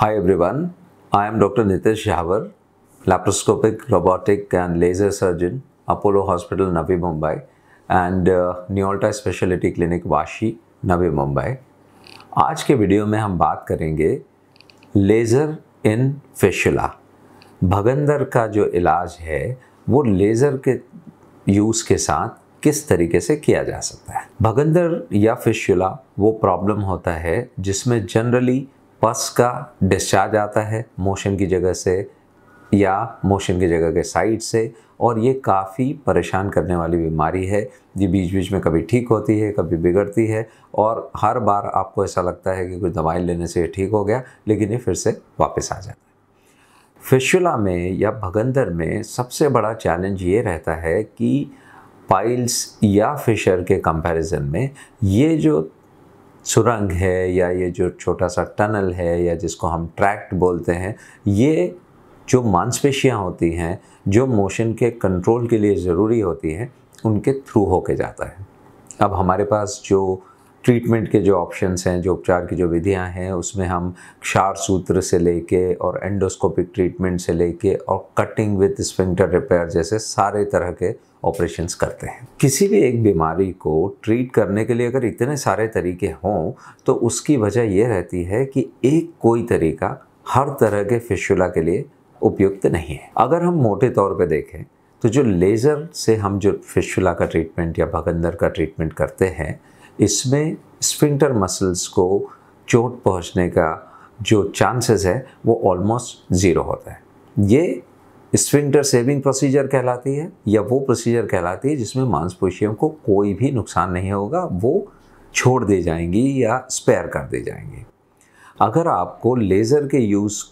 Hi everyone, I am Dr. Nitesh Yavar, laparoscopic, robotic and laser surgeon, Apollo Hospital, Navi Mumbai and uh, Neolta Specialty Clinic, Vashi, Navi Mumbai. आज के video में हम बात करेंगे laser इन फेशुला भगंदर का जो इलाज है वो लेज़र के यूज़ के साथ किस तरीके से किया जा सकता है भगंदर या फिशुला वो प्रॉब्लम होता है जिसमें जनरली पस का डिस्चार्ज आता है मोशन की जगह से या मोशन की जगह के साइड से और ये काफ़ी परेशान करने वाली बीमारी है ये बीच बीच में कभी ठीक होती है कभी बिगड़ती है और हर बार आपको ऐसा लगता है कि कुछ दवाई लेने से ये ठीक हो गया लेकिन ये फिर से वापस आ जाता है फिशुला में या भगंदर में सबसे बड़ा चैलेंज ये रहता है कि पाइल्स या फिशर के कंपैरिजन में ये जो सुरंग है या ये जो छोटा सा टनल है या जिसको हम ट्रैक्ट बोलते हैं ये जो मांसपेशियाँ होती हैं जो मोशन के कंट्रोल के लिए ज़रूरी होती हैं उनके थ्रू होके जाता है अब हमारे पास जो ट्रीटमेंट के जो ऑप्शंस हैं जो उपचार की जो विधियां हैं उसमें हम क्षार सूत्र से लेके और एंडोस्कोपिक ट्रीटमेंट से लेके और कटिंग विथ स्पिंटर रिपेयर जैसे सारे तरह के ऑपरेशंस करते हैं किसी भी एक बीमारी को ट्रीट करने के लिए अगर इतने सारे तरीके हों तो उसकी वजह ये रहती है कि एक कोई तरीका हर तरह के फिशुला के लिए उपयुक्त नहीं है अगर हम मोटे तौर पर देखें तो जो लेज़र से हम जो फिशुला का ट्रीटमेंट या भगंदर का ट्रीटमेंट करते हैं इसमें स्प्रिंटर मसल्स को चोट पहुंचने का जो चांसेस है वो ऑलमोस्ट ज़ीरो होता है ये स्प्रिंटर सेविंग प्रोसीजर कहलाती है या वो प्रोसीजर कहलाती है जिसमें मांसपेशियों को कोई भी नुकसान नहीं होगा वो छोड़ दी जाएंगी या स्पेयर कर दी जाएंगी अगर आपको लेज़र के यूज़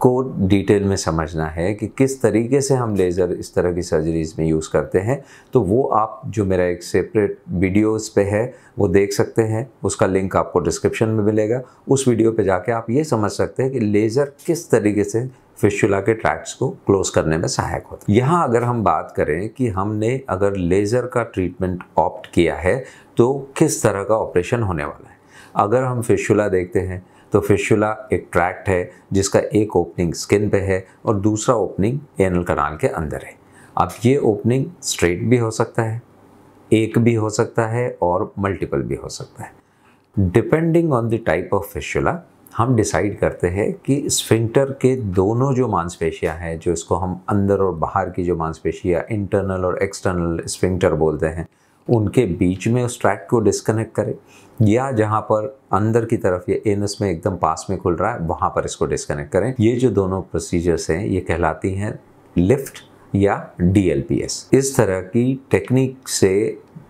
को डिटेल में समझना है कि किस तरीके से हम लेज़र इस तरह की सर्जरीज़ में यूज़ करते हैं तो वो आप जो मेरा एक सेपरेट वीडियोस पे है वो देख सकते हैं उसका लिंक आपको डिस्क्रिप्शन में मिलेगा उस वीडियो पे जाके आप ये समझ सकते हैं कि लेज़र किस तरीके से फिशुला के ट्रैक्ट्स को क्लोज करने में सहायक होता है यहाँ अगर हम बात करें कि हमने अगर लेज़र का ट्रीटमेंट ऑप्ट किया है तो किस तरह का ऑपरेशन होने वाला है अगर हम फिशुला देखते हैं तो फिशुला एक ट्रैक्ट है जिसका एक ओपनिंग स्किन पे है और दूसरा ओपनिंग एनल कनाल के अंदर है अब ये ओपनिंग स्ट्रेट भी हो सकता है एक भी हो सकता है और मल्टीपल भी हो सकता है depending on the type of fistula हम डिसाइड करते हैं कि स्फिंक्टर के दोनों जो मांसपेशियां हैं जो इसको हम अंदर और बाहर की जो मांसपेशियां इंटरनल और एक्सटर्नल स्फिंक्टर बोलते हैं उनके बीच में उस ट्रैक को डिस्कनेक्ट करें या जहाँ पर अंदर की तरफ ये एनस में एकदम पास में खुल रहा है वहाँ पर इसको डिस्कनेक्ट करें ये जो दोनों प्रोसीजर्स हैं ये कहलाती हैं लिफ्ट या डी इस तरह की टेक्निक से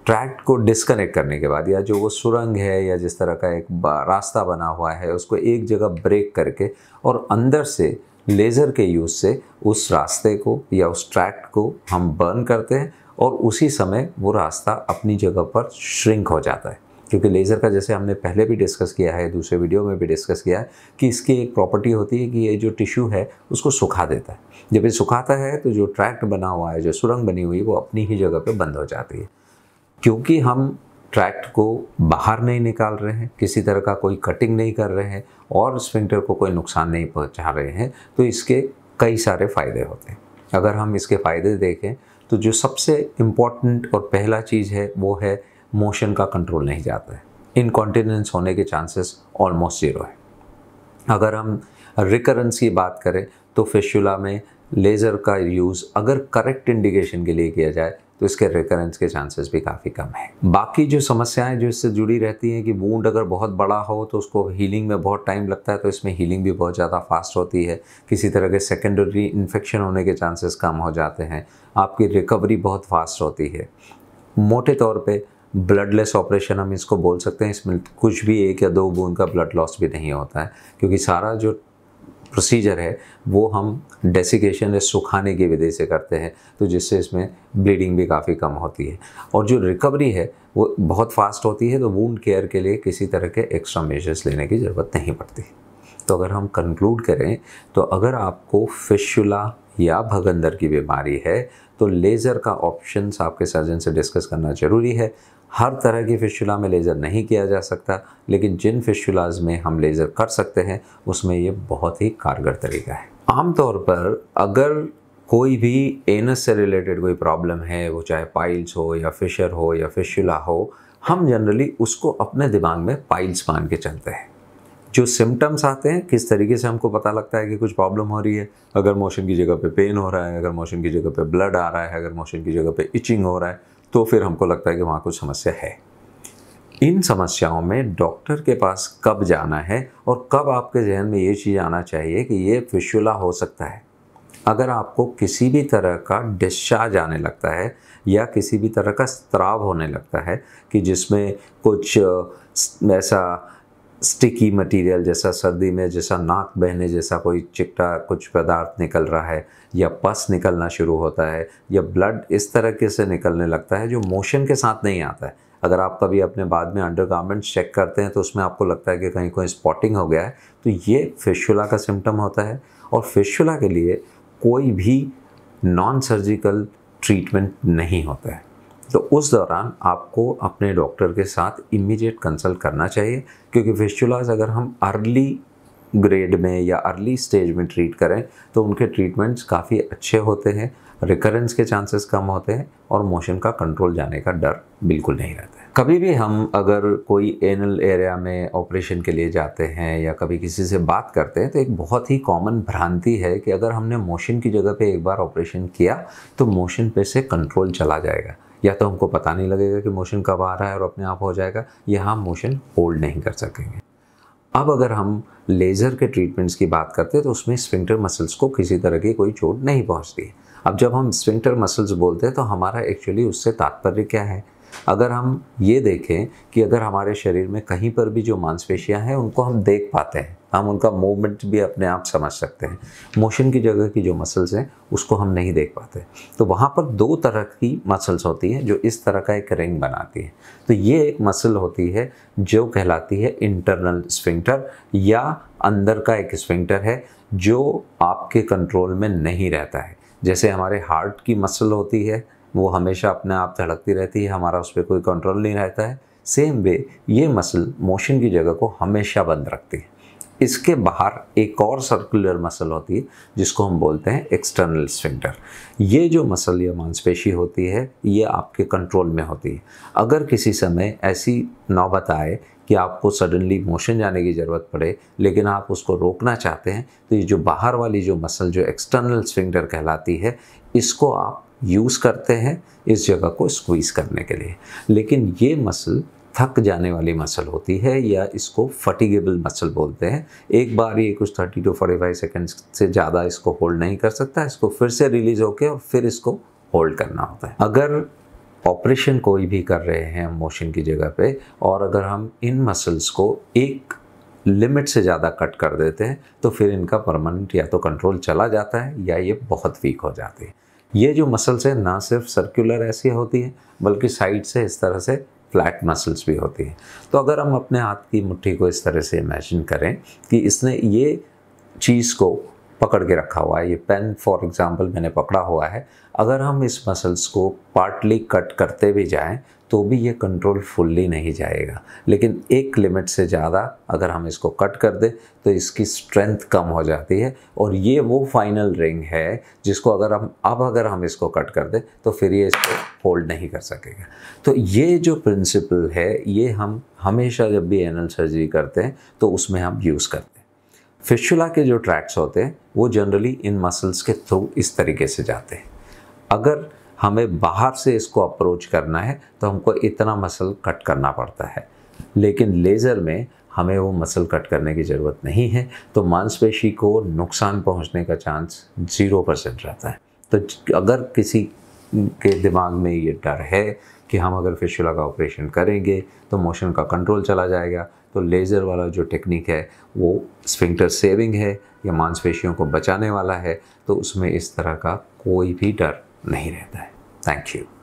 ट्रैक को डिस्कनेक्ट करने के बाद या जो वो सुरंग है या जिस तरह का एक रास्ता बना हुआ है उसको एक जगह ब्रेक करके और अंदर से लेज़र के यूज़ से उस रास्ते को या उस ट्रैक को हम बर्न करते हैं और उसी समय वो रास्ता अपनी जगह पर श्रिंक हो जाता है क्योंकि लेज़र का जैसे हमने पहले भी डिस्कस किया है दूसरे वीडियो में भी डिस्कस किया है कि इसकी एक प्रॉपर्टी होती है कि ये जो टिश्यू है उसको सुखा देता है जब ये सुखाता है तो जो ट्रैक्ट बना हुआ है जो सुरंग बनी हुई है वो अपनी ही जगह पर बंद हो जाती है क्योंकि हम ट्रैक्ट को बाहर नहीं निकाल रहे हैं किसी तरह का कोई कटिंग नहीं कर रहे हैं और स्पिंटर को कोई नुकसान नहीं पहुंचा रहे हैं तो इसके कई सारे फ़ायदे होते हैं अगर हम इसके फ़ायदे देखें तो जो सबसे इम्पॉर्टेंट और पहला चीज़ है वो है मोशन का कंट्रोल नहीं जाता है इनकॉन्टिनेंस होने के चांसेस ऑलमोस्ट ज़ीरो है अगर हम रिकरेंस की बात करें तो फेशुला में लेज़र का यूज़ अगर करेक्ट इंडिकेशन के लिए किया जाए तो इसके रिकरेंस के चांसेस भी काफ़ी कम है बाकी जो समस्याएं जो इससे जुड़ी रहती हैं कि वूंड अगर बहुत बड़ा हो तो उसको हीलिंग में बहुत टाइम लगता है तो इसमें हीलिंग भी बहुत ज़्यादा फास्ट होती है किसी तरह के सेकेंडरी इन्फेक्शन होने के चांसेस कम हो जाते हैं आपकी रिकवरी बहुत फास्ट होती है मोटे तौर पर ब्लडलेस ऑपरेशन हम इसको बोल सकते हैं इसमें कुछ भी एक या दो बूंद का ब्लड लॉस भी नहीं होता है क्योंकि सारा जो प्रोसीजर है वो हम डेसिकेशन या सुखाने की विधि से करते हैं तो जिससे इसमें ब्लीडिंग भी काफ़ी कम होती है और जो रिकवरी है वो बहुत फास्ट होती है तो वूड केयर के लिए किसी तरह के एक्स्ट्रा मेजर्स लेने की ज़रूरत नहीं पड़ती तो अगर हम कंक्लूड करें तो अगर आपको फिशुला या भगंदर की बीमारी है तो लेज़र का ऑप्शन आपके सर्जन से डिस्कस करना ज़रूरी है हर तरह की फिशुला में लेज़र नहीं किया जा सकता लेकिन जिन फिशुलाज में हम लेज़र कर सकते हैं उसमें ये बहुत ही कारगर तरीका है आमतौर पर अगर कोई भी एनस से रिलेटेड कोई प्रॉब्लम है वो चाहे पाइल्स हो या फिशर हो या फिशुला हो हम जनरली उसको अपने दिमाग में पाइल्स मान के चलते हैं जो सिम्टम्स आते हैं किस तरीके से हमको पता लगता है कि कुछ प्रॉब्लम हो रही है अगर मोशन की जगह पे पेन हो रहा है अगर मोशन की जगह पे ब्लड आ रहा है अगर मोशन की जगह पे इचिंग हो रहा है तो फिर हमको लगता है कि वहाँ कुछ समस्या है इन समस्याओं में डॉक्टर के पास कब जाना है और कब आपके जहन में ये चीज़ आना चाहिए कि ये फिशुला हो सकता है अगर आपको किसी भी तरह का डिस्चार्ज आने लगता है या किसी भी तरह का स्त्राव होने लगता है कि जिसमें कुछ ऐसा स्टिकी मटेरियल जैसा सर्दी में जैसा नाक बहने जैसा कोई चिकटा कुछ पदार्थ निकल रहा है या पस निकलना शुरू होता है या ब्लड इस तरीके से निकलने लगता है जो मोशन के साथ नहीं आता है अगर आप कभी अपने बाद में अंडर चेक करते हैं तो उसमें आपको लगता है कि कहीं कोई स्पॉटिंग हो गया है तो ये फिशुला का सिम्टम होता है और फिशुला के लिए कोई भी नॉन सर्जिकल ट्रीटमेंट नहीं होता है तो उस दौरान आपको अपने डॉक्टर के साथ इमीडिएट कंसल्ट करना चाहिए क्योंकि फेस्टुलाज अगर हम अर्ली ग्रेड में या अर्ली स्टेज में ट्रीट करें तो उनके ट्रीटमेंट्स काफ़ी अच्छे होते हैं रिकरेंस के चांसेस कम होते हैं और मोशन का कंट्रोल जाने का डर बिल्कुल नहीं रहता है कभी भी हम अगर कोई एनल एरिया में ऑपरेशन के लिए जाते हैं या कभी किसी से बात करते हैं तो एक बहुत ही कॉमन भ्रांति है कि अगर हमने मोशन की जगह पे एक बार ऑपरेशन किया तो मोशन पे से कंट्रोल चला जाएगा या तो हमको पता नहीं लगेगा कि मोशन कब आ रहा है और अपने आप हो जाएगा या हम मोशन होल्ड नहीं कर सकेंगे अब अगर हम लेज़र के ट्रीटमेंट्स की बात करते हैं तो उसमें स्विंटर मसल्स को किसी तरह की कोई चोट नहीं पहुँचती है अब जब हम स्विंटर मसल्स बोलते हैं तो हमारा एक्चुअली उससे तात्पर्य क्या है अगर हम ये देखें कि अगर हमारे शरीर में कहीं पर भी जो मांसपेशियां हैं उनको हम देख पाते हैं हम उनका मूवमेंट भी अपने आप समझ सकते हैं मोशन की जगह की जो मसल्स हैं उसको हम नहीं देख पाते तो वहाँ पर दो तरह की मसल्स होती हैं जो इस तरह का एक रिंग बनाती है तो ये एक मसल होती है जो कहलाती है इंटरनल स्विंगटर या अंदर का एक स्विंगटर है जो आपके कंट्रोल में नहीं रहता है जैसे हमारे हार्ट की मसल होती है वो हमेशा अपने आप धड़कती रहती है हमारा उस पर कोई कंट्रोल नहीं रहता है सेम वे ये मसल मोशन की जगह को हमेशा बंद रखती है इसके बाहर एक और सर्कुलर मसल होती है जिसको हम बोलते हैं एक्सटर्नल स्फिंक्टर ये जो मसल या मांसपेशी होती है ये आपके कंट्रोल में होती है अगर किसी समय ऐसी नौबत आए कि आपको सडनली मोशन जाने की ज़रूरत पड़े लेकिन आप उसको रोकना चाहते हैं तो ये जो बाहर वाली जो मसल जो एक्सटर्नल स्फिंक्टर कहलाती है इसको आप यूज़ करते हैं इस जगह को स्क्वीज़ करने के लिए लेकिन ये मसल थक जाने वाली मसल होती है या इसको फटिगेबल मसल बोलते हैं एक बार ये कुछ thirty to forty five second से ज़्यादा इसको होल्ड नहीं कर सकता इसको फिर से रिलीज़ होके और फिर इसको होल्ड करना होता है अगर ऑपरेशन कोई भी कर रहे हैं हम मोशन की जगह पे और अगर हम इन मसल्स को एक लिमिट से ज़्यादा कट कर देते हैं तो फिर इनका परमानेंट या तो कंट्रोल चला जाता है या ये बहुत वीक हो जाती है ये जो मसल्स है ना सिर्फ सर्कुलर ऐसी होती है बल्कि साइड से इस तरह से फ्लैट मसल्स भी होती है तो अगर हम अपने हाथ की मुट्ठी को इस तरह से इमेजिन करें कि इसने ये चीज़ को पकड़ के रखा हुआ है ये पेन फॉर एग्ज़ाम्पल मैंने पकड़ा हुआ है अगर हम इस मसल्स को पार्टली कट करते भी जाएं तो भी ये कंट्रोल फुल्ली नहीं जाएगा लेकिन एक लिमिट से ज़्यादा अगर हम इसको कट कर दें तो इसकी स्ट्रेंथ कम हो जाती है और ये वो फाइनल रिंग है जिसको अगर हम अब अगर हम इसको कट कर दें तो फिर ये इसको होल्ड नहीं कर सकेगा तो ये जो प्रिंसिपल है ये हम हमेशा जब भी एनल सर्जरी करते हैं तो उसमें हम यूज़ करते हैं फिशुला के जो ट्रैक्स होते हैं वो जनरली इन मसल्स के थ्रू इस तरीके से जाते हैं अगर हमें बाहर से इसको अप्रोच करना है तो हमको इतना मसल कट करना पड़ता है लेकिन लेज़र में हमें वो मसल कट करने की ज़रूरत नहीं है तो मांसपेशी को नुकसान पहुंचने का चांस ज़ीरो परसेंट रहता है तो अगर किसी के दिमाग में ये डर है कि हम अगर फिशुला का ऑपरेशन करेंगे तो मोशन का कंट्रोल चला जाएगा तो लेज़र वाला जो टेक्निक है वो स्फिंक्टर सेविंग है या मांसपेशियों को बचाने वाला है तो उसमें इस तरह का कोई भी डर नहीं रहता है थैंक यू